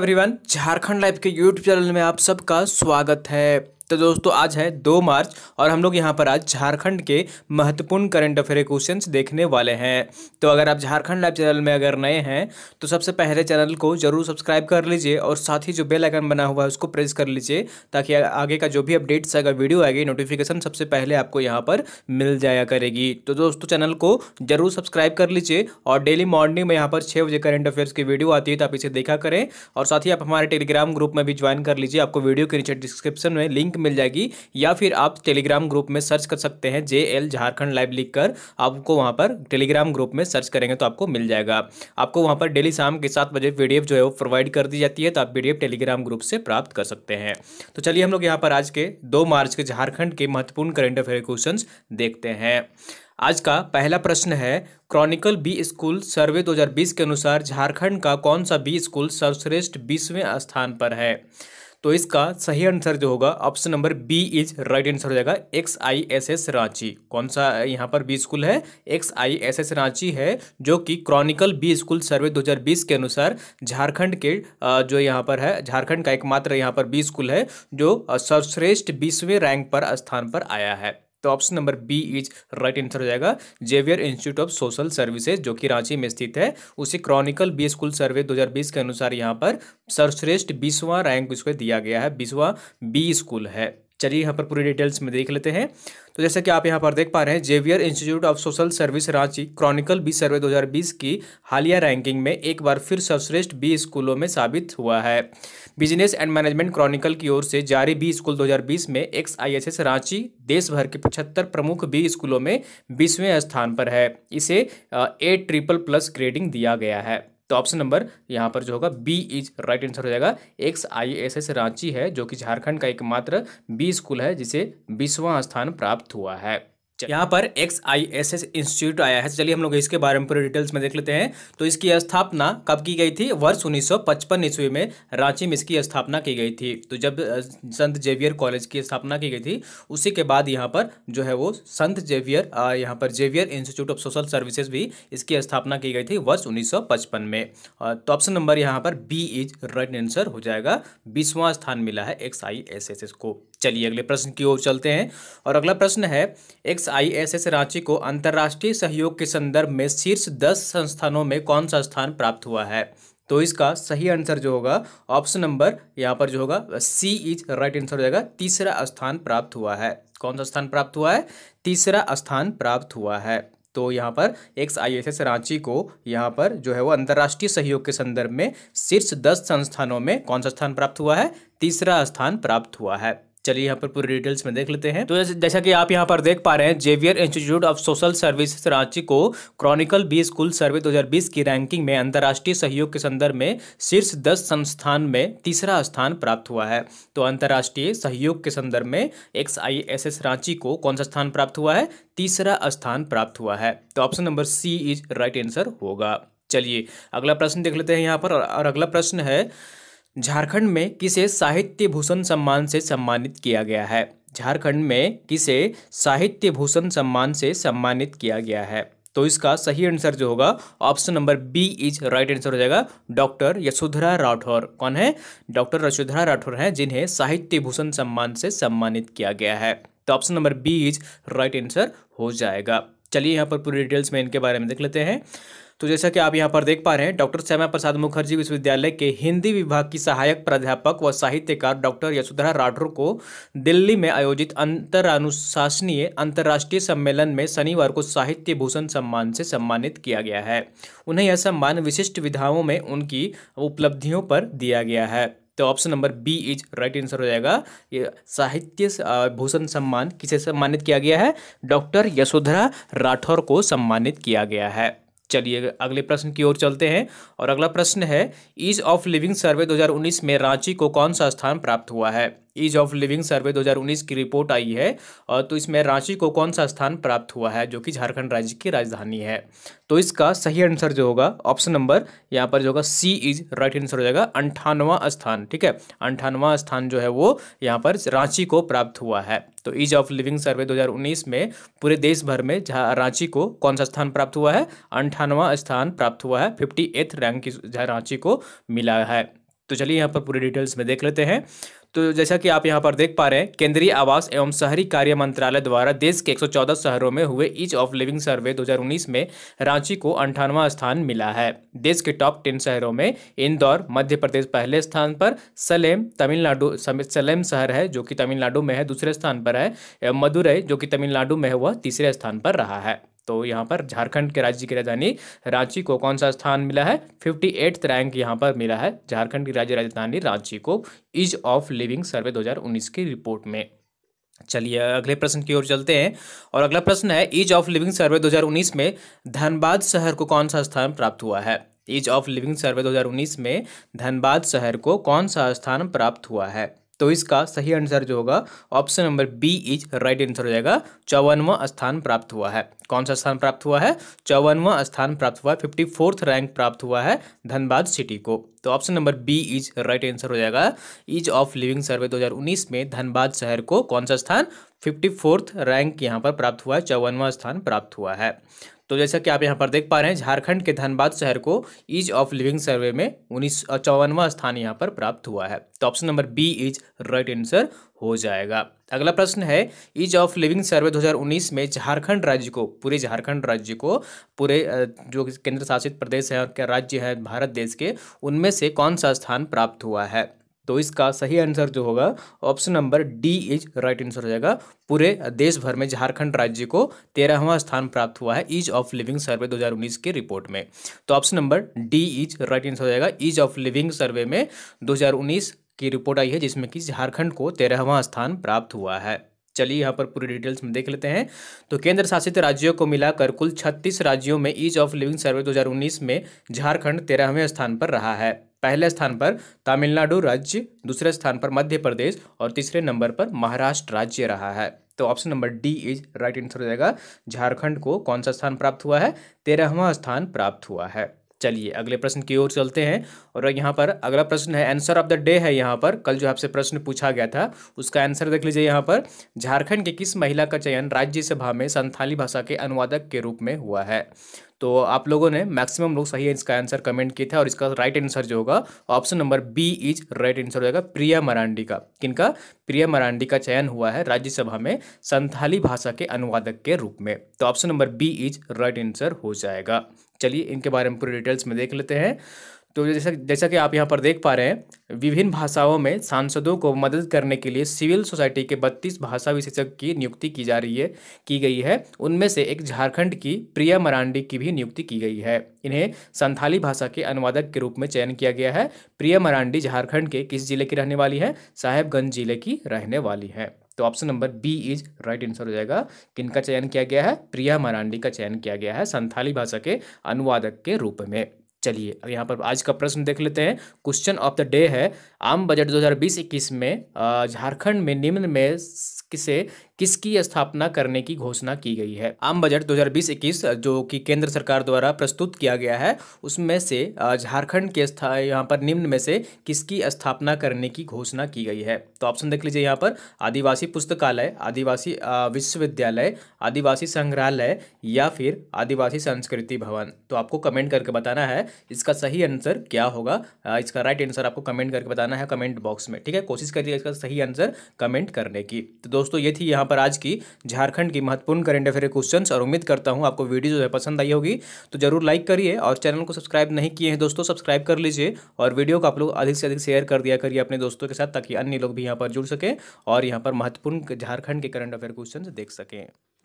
everyone Jharkhand live के YouTube channel में आप सबका स्वागत है तो दोस्तों आज है दो मार्च और हम लोग यहाँ पर आज झारखंड के महत्वपूर्ण करंट अफेयर क्वेश्चंस देखने वाले हैं तो अगर आप झारखंड लाइव चैनल में अगर नए हैं तो सबसे पहले चैनल को जरूर सब्सक्राइब कर लीजिए और साथ ही जो बेल आइकन बना हुआ है उसको प्रेस कर लीजिए ताकि आगे का जो भी अपडेट्स अगर वीडियो आएगी नोटिफिकेशन सबसे पहले आपको यहाँ पर मिल जाया करेगी तो दोस्तों चैनल को जरूर सब्सक्राइब कर लीजिए और डेली मॉर्निंग में यहाँ पर छः बजे करंट अफेयर्स की वीडियो आती है तो आप इसे देखा करें और साथ ही आप हमारे टेलीग्राम ग्रुप में भी ज्वाइन कर लीजिए आपको वीडियो के नीचे डिस्क्रिप्शन में लिंक मिल जाएगी या फिर आप टेलीग्राम ग्रुप में सर्च कर सकते हैं जे एल झारखंड लाइव लिख कर आपको वहाँ पर टेलीग्राम ग्रुप में सर्च करेंगे तो आपको मिल जाएगा आपको वहाँ पर डेली शाम के सात बजे पी जो है वो प्रोवाइड कर दी जाती है तो आप पी टेलीग्राम ग्रुप से प्राप्त कर सकते हैं तो चलिए हम लोग यहाँ पर आज के दो मार्च के झारखंड के महत्वपूर्ण करेंट अफेयर क्वेश्चन देखते हैं आज का पहला प्रश्न है क्रॉनिकल बी स्कूल सर्वे 2020 के अनुसार झारखंड का कौन सा बी स्कूल सर्वश्रेष्ठ बीसवें स्थान पर है तो इसका सही आंसर जो होगा option number B is right answer हो जाएगा X I S S Ranchi कौन सा यहाँ पर बी स्कूल है X I S S Ranchi है जो कि क्रॉनिकल बी स्कूल सर्वे 2020 के अनुसार झारखंड के जो यहाँ पर है झारखंड का एकमात्र यहाँ पर बी स्कूल है जो सर्वश्रेष्ठ बीसवें रैंक पर स्थान पर आया है तो option number B is right answer हो जाएगा Xavier Institute of Social Services जो कि रांची में स्थित है उसे क्रॉनिकल बी स्कूल सर्वे 2020 के अनुसार यहां पर सर्वश्रेष्ठ बीसवां रैंक उसको दिया गया है बीसवां बी स्कूल है चलिए यहाँ पर पूरी डिटेल्स में देख लेते हैं तो जैसा कि आप यहाँ पर देख पा रहे हैं Xavier Institute of Social Service Ranchi Chronicle B survey 2020 की हालिया रैंकिंग में एक बार फिर सर्वश्रेष्ठ बी स्कूलों में साबित हुआ है बिजनेस एंड मैनेजमेंट क्रॉनिकल की ओर से जारी बी स्कूल 2020 में एक्स एस रांची देश भर के पचहत्तर प्रमुख बी स्कूलों में बीसवें स्थान पर है इसे ए ट्रिपल प्लस ग्रेडिंग दिया गया है तो ऑप्शन नंबर यहाँ पर जो होगा बी इज राइट आंसर हो जाएगा X I S S Ranchi है जो कि झारखंड का एकमात्र बी स्कूल है जिसे बीसवां स्थान प्राप्त हुआ है यहाँ पर X I S S institute आया है तो चलिए हम लोग इसके बारे में पूरे डिटेल्स में देख लेते हैं तो इसकी स्थापना कब की गई थी वर्ष उन्नीस सौ पचपन ईस्वी में रांची में इसकी स्थापना की गई थी तो जब संत जेवियर कॉलेज की स्थापना की गई थी उसी के बाद यहाँ पर जो है वो संत जेवियर यहाँ पर Xavier Institute of Social Services भी इसकी स्थापना की गई थी वर्ष उन्नीस में तो ऑप्शन नंबर यहाँ पर बी इज राइट आंसर हो जाएगा बीसवां स्थान मिला है X I S S S को चलिए अगले प्रश्न की ओर चलते हैं और अगला प्रश्न है एक्स एसआईएसएस रांची को अंतर्राष्ट्रीय सहयोग के संदर्भ में शीर्ष दस संस्थानों में कौन सा स्थान प्राप्त हुआ है तो इसका सही आंसर जो होगा ऑप्शन नंबर यहाँ पर जो होगा सी इज राइट आंसर हो जाएगा तीसरा स्थान प्राप्त हुआ है कौन सा स्थान प्राप्त हुआ है तीसरा स्थान प्राप्त हुआ है तो यहाँ पर X I S S Ranchi को यहाँ पर जो है वो अंतर्राष्ट्रीय सहयोग के संदर्भ में शीर्ष दस संस्थानों में कौन सा स्थान प्राप्त हुआ है तीसरा स्थान प्राप्त हुआ है चलिए यहाँ पर पूरे डिटेल्स में देख लेते हैं तो जैसा कि आप यहाँ पर देख पा रहे हैं Xavier Institute of Social Service Ranchi को क्रॉनिकल बी स्कूल सर्वे 2020 की रैंकिंग में अंतर्राष्ट्रीय सहयोग के संदर्भ में शीर्ष दस संस्थान में तीसरा स्थान प्राप्त हुआ है तो अंतर्राष्ट्रीय सहयोग के संदर्भ में एक्स रांची को कौन सा स्थान प्राप्त हुआ है तीसरा स्थान प्राप्त हुआ है तो option number C is right answer होगा चलिए अगला प्रश्न देख लेते हैं यहाँ पर और अगला प्रश्न है झारखंड में किसे साहित्य भूषण सम्मान से सम्मानित किया गया है झारखंड में किसे साहित्य भूषण सम्मान से सम्मानित किया गया है तो इसका सही आंसर जो होगा option number B is right answer हो जाएगा डॉक्टर यशोधरा राठौर कौन है डॉक्टर यशोधरा राठौर हैं जिन्हें साहित्य भूषण सम्मान से सम्मानित किया गया है तो option number B is right answer हो जाएगा चलिए यहाँ पर पूरी डिटेल्स में इनके बारे में देख लेते हैं तो जैसा कि आप यहाँ पर देख पा रहे हैं डॉक्टर श्यामा प्रसाद मुखर्जी विश्वविद्यालय के हिंदी विभाग की सहायक प्राध्यापक व साहित्यकार डॉक्टर यशोधरा राठौर को दिल्ली में आयोजित अंतरानुशासनीय अंतर्राष्ट्रीय सम्मेलन में शनिवार को साहित्य भूषण सम्मान से सम्मानित किया गया है उन्हें यह सम्मान विशिष्ट विधाओं में उनकी उपलब्धियों पर दिया गया है तो option number B is right answer हो जाएगा ये साहित्य भूषण सम्मान किसे सम्मानित किया गया है डॉक्टर यशोधरा राठौर को सम्मानित किया गया है चलिए अगले प्रश्न की ओर चलते हैं और अगला प्रश्न है ईज ऑफ लिविंग सर्वे 2019 में रांची को कौन सा स्थान प्राप्त हुआ है ईज ऑफ लिविंग सर्वे 2019 की रिपोर्ट आई है तो इसमें रांची को कौन सा स्थान प्राप्त हुआ है जो कि झारखंड राज्य की राजधानी है तो इसका सही आंसर जो होगा ऑप्शन नंबर यहाँ पर जो होगा सी इज राइट आंसर हो जाएगा अंठानवा स्थान ठीक है अंठानवा स्थान जो है वो यहाँ पर रांची को प्राप्त हुआ है तो ईज ऑफ लिविंग सर्वे 2019 में पूरे देश भर में रांची को कौन सा स्थान प्राप्त हुआ है अंठानवा स्थान प्राप्त हुआ है फिफ्टी रैंक रांची को मिला है तो चलिए यहाँ पर पूरी डिटेल्स में देख लेते हैं तो जैसा कि आप यहाँ पर देख पा रहे हैं केंद्रीय आवास एवं शहरी कार्य मंत्रालय द्वारा देश के 114 शहरों में हुए ईज ऑफ लिविंग सर्वे 2019 में रांची को अंठानवा स्थान मिला है देश के टॉप टेन शहरों में इंदौर मध्य प्रदेश पहले स्थान पर सलेम तमिलनाडु सलेम शहर है जो कि तमिलनाडु में है दूसरे स्थान पर है मदुरई जो कि तमिलनाडु में है वह तीसरे स्थान पर रहा है तो यहाँ पर झारखंड के राज्य की राजधानी रांची को कौन सा स्थान मिला है फिफ्टी एट्थ रैंक यहाँ पर मिला है झारखंड की राज्य राजधानी रांची को इज ऑफ लिविंग सर्वे 2019 की रिपोर्ट में चलिए अगले प्रश्न की ओर चलते हैं और अगला प्रश्न है ईज ऑफ लिविंग सर्वे 2019 में धनबाद शहर को कौन सा स्थान प्राप्त हुआ है ईज ऑफ लिविंग सर्वे 2019 में धनबाद शहर को कौन सा स्थान प्राप्त हुआ है तो इसका सही आंसर जो होगा option number B is right answer हो जाएगा चौवनवा स्थान प्राप्त हुआ है कौन सा स्थान प्राप्त हुआ है चौवनवा स्थान प्राप्त हुआ है फिफ्टी फोर्थ रैंक प्राप्त हुआ है धनबाद सिटी को तो option number B is right answer हो जाएगा इज ऑफ लिविंग सर्वे 2019 में धनबाद शहर को कौन सा स्थान फिफ्टी फोर्थ रैंक यहाँ पर प्राप्त हुआ है चौवनवा स्थान प्राप्त हुआ है तो जैसा कि आप यहाँ पर देख पा रहे हैं झारखंड के धनबाद शहर को ईज ऑफ लिविंग सर्वे में उन्नीस चौवनवा स्थान यहाँ पर प्राप्त हुआ है तो option number B is right answer हो जाएगा अगला प्रश्न है ईज ऑफ लिविंग सर्वे 2019 में झारखंड राज्य को पूरे झारखंड राज्य को पूरे जो केंद्र शासित प्रदेश है और राज्य है भारत देश के उनमें से कौन सा स्थान प्राप्त हुआ है तो इसका सही आंसर जो होगा option number D is right answer हो जाएगा पूरे देश भर में झारखंड राज्य को तेरहवां स्थान प्राप्त हुआ है ईज ऑफ लिविंग सर्वे 2019 के रिपोर्ट में तो option number D is right answer हो जाएगा ईज ऑफ लिविंग सर्वे में 2019 की रिपोर्ट आई है जिसमें कि झारखंड को तेरहवां स्थान प्राप्त हुआ है चलिए यहाँ पर पूरी डिटेल्स में देख लेते हैं तो केंद्र शासित राज्यों को मिलाकर कुल 36 राज्यों में ईज ऑफ लिविंग सर्वे 2019 में झारखंड तेरहवें स्थान पर रहा है पहले स्थान पर तमिलनाडु राज्य दूसरे स्थान पर मध्य प्रदेश और तीसरे नंबर पर महाराष्ट्र राज्य रहा है तो option number D is right answer हो जाएगा झारखंड को कौन सा स्थान प्राप्त हुआ है तेरहवा स्थान प्राप्त हुआ है चलिए अगले प्रश्न की ओर चलते हैं और यहाँ पर अगला प्रश्न है आंसर ऑफ द डे है यहाँ पर कल जो आपसे प्रश्न पूछा गया था उसका आंसर देख लीजिए यहाँ पर झारखंड की किस महिला का चयन राज्यसभा में संथाली भाषा के अनुवादक के रूप में हुआ है तो आप लोगों ने मैक्सिमम लोग सही इसका आंसर कमेंट किया था और इसका राइट आंसर जो होगा option number B is right answer हो जाएगा प्रिया मरांडी का किनका प्रिया मरांडी का चयन हुआ है राज्यसभा में संथाली भाषा के अनुवादक के रूप में तो option number B is right answer हो जाएगा चलिए इनके बारे में पूरी डिटेल्स में देख लेते हैं तो जैसा जैसा कि आप यहाँ पर देख पा रहे हैं विभिन्न भाषाओं में सांसदों को मदद करने के लिए सिविल सोसाइटी के 32 भाषा विशेषज्ञ की नियुक्ति की जा रही है की गई है उनमें से एक झारखंड की प्रिया मरांडी की भी नियुक्ति की गई है इन्हें संथाली भाषा के अनुवादक के रूप में चयन किया गया है प्रिया मरांडी झारखंड के किस जिले की रहने वाली है साहेबगंज जिले की रहने वाली है तो option number B is right answer हो जाएगा किनका चयन किया गया है प्रिया मरांडी का चयन किया गया है संथाली भाषा के अनुवादक के रूप में चलिए अब यहाँ पर आज का प्रश्न देख लेते हैं क्वेश्चन ऑफ द डे है आम बजट 2020-21 में झारखंड में निम्न में किसे किसकी स्थापना करने की घोषणा की गई है आम बजट 2020-21 जो कि केंद्र सरकार द्वारा प्रस्तुत किया गया है उसमें से झारखंड के यहाँ पर निम्न में से किसकी स्थापना करने की घोषणा की गई है तो ऑप्शन देख लीजिए यहाँ पर आदिवासी पुस्तकालय आदिवासी विश्वविद्यालय आदिवासी संग्रहालय या फिर आदिवासी संस्कृति भवन तो आपको कमेंट करके बताना है इसका सही आंसर क्या होगा इसका राइट आंसर आपको कमेंट करके बताना है कमेंट बॉक्स में ठीक है कोशिश करिए इसका सही आंसर कमेंट करने की तो दोस्तों ये थी यहाँ पर आज की झारखंड की महत्वपूर्ण करेंट अफेयर क्वेश्चन और उम्मीद करता हूँ आपको वीडियो जो है पसंद आई होगी तो जरूर लाइक करिए और चैनल को सब्सक्राइब नहीं किए हैं दोस्तों सब्सक्राइब कर लीजिए और वीडियो को आप लोग अधिक से अधिक शेयर कर दिया करिए अपने दोस्तों के साथ ताकि अन्य लोग भी यहाँ पर जुड़ सकें और यहाँ पर महत्वपूर्ण झारखंड के करंट अफेयर क्वेश्चन देख सकें